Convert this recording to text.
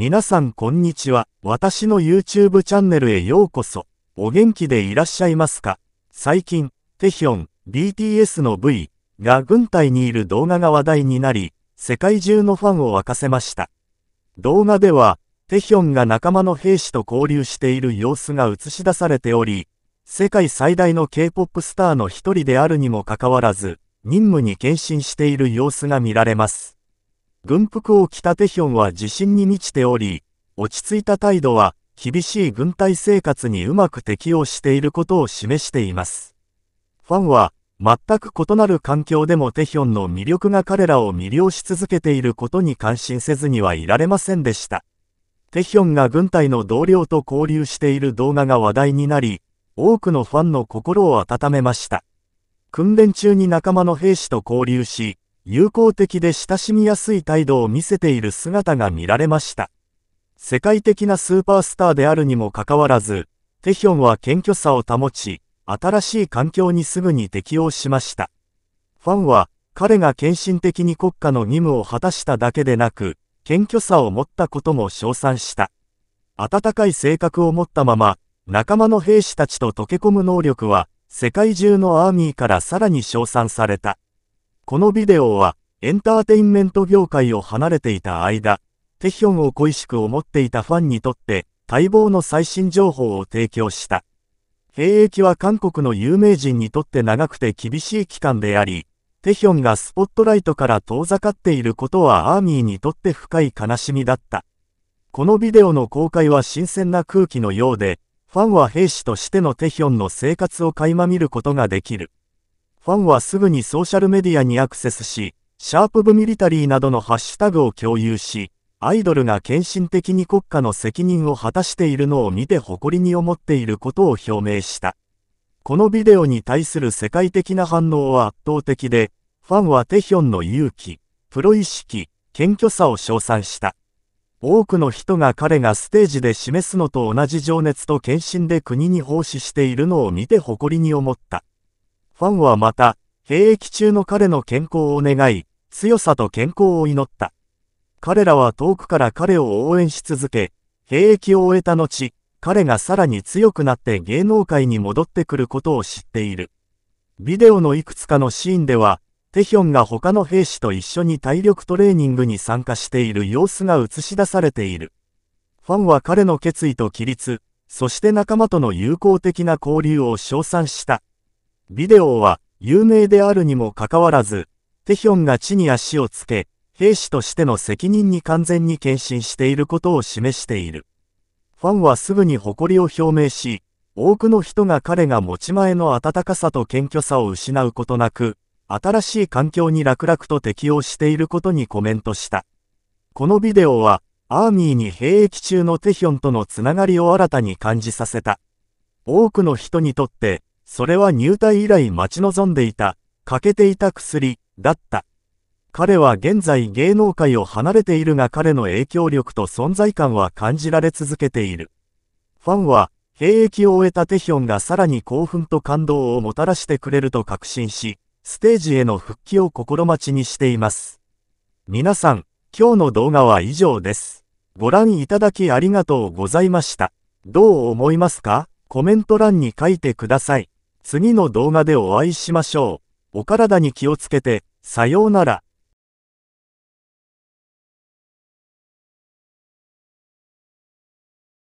皆さんこんにちは。私の YouTube チャンネルへようこそ。お元気でいらっしゃいますか最近、テヒョン、BTS の V が軍隊にいる動画が話題になり、世界中のファンを沸かせました。動画では、テヒョンが仲間の兵士と交流している様子が映し出されており、世界最大の K-POP スターの一人であるにもかかわらず、任務に献身している様子が見られます。軍服を着たテヒョンは自信に満ちており、落ち着いた態度は厳しい軍隊生活にうまく適応していることを示しています。ファンは全く異なる環境でもテヒョンの魅力が彼らを魅了し続けていることに感心せずにはいられませんでした。テヒョンが軍隊の同僚と交流している動画が話題になり、多くのファンの心を温めました。訓練中に仲間の兵士と交流し、友好的で親しみやすい態度を見せている姿が見られました。世界的なスーパースターであるにもかかわらず、テヒョンは謙虚さを保ち、新しい環境にすぐに適応しました。ファンは、彼が献身的に国家の任務を果たしただけでなく、謙虚さを持ったことも称賛した。温かい性格を持ったまま、仲間の兵士たちと溶け込む能力は、世界中のアーミーからさらに称賛された。このビデオは、エンターテインメント業界を離れていた間、テヒョンを恋しく思っていたファンにとって、待望の最新情報を提供した。兵役は韓国の有名人にとって長くて厳しい期間であり、テヒョンがスポットライトから遠ざかっていることはアーミーにとって深い悲しみだった。このビデオの公開は新鮮な空気のようで、ファンは兵士としてのテヒョンの生活を垣間見ることができる。ファンはすぐにソーシャルメディアにアクセスし、シャープブミリタリーなどのハッシュタグを共有し、アイドルが献身的に国家の責任を果たしているのを見て誇りに思っていることを表明した。このビデオに対する世界的な反応は圧倒的で、ファンはテヒョンの勇気、プロ意識、謙虚さを称賛した。多くの人が彼がステージで示すのと同じ情熱と献身で国に奉仕しているのを見て誇りに思った。ファンはまた、兵役中の彼の健康を願い、強さと健康を祈った。彼らは遠くから彼を応援し続け、兵役を終えた後、彼がさらに強くなって芸能界に戻ってくることを知っている。ビデオのいくつかのシーンでは、テヒョンが他の兵士と一緒に体力トレーニングに参加している様子が映し出されている。ファンは彼の決意と規律、そして仲間との友好的な交流を称賛した。ビデオは有名であるにもかかわらず、テヒョンが地に足をつけ、兵士としての責任に完全に献身していることを示している。ファンはすぐに誇りを表明し、多くの人が彼が持ち前の温かさと謙虚さを失うことなく、新しい環境に楽々と適応していることにコメントした。このビデオは、アーミーに兵役中のテヒョンとのつながりを新たに感じさせた。多くの人にとって、それは入隊以来待ち望んでいた、欠けていた薬、だった。彼は現在芸能界を離れているが彼の影響力と存在感は感じられ続けている。ファンは、兵役を終えたテヒョンがさらに興奮と感動をもたらしてくれると確信し、ステージへの復帰を心待ちにしています。皆さん、今日の動画は以上です。ご覧いただきありがとうございました。どう思いますかコメント欄に書いてください。次の動画でお会いしましょう。お体に気をつけて、さようなら。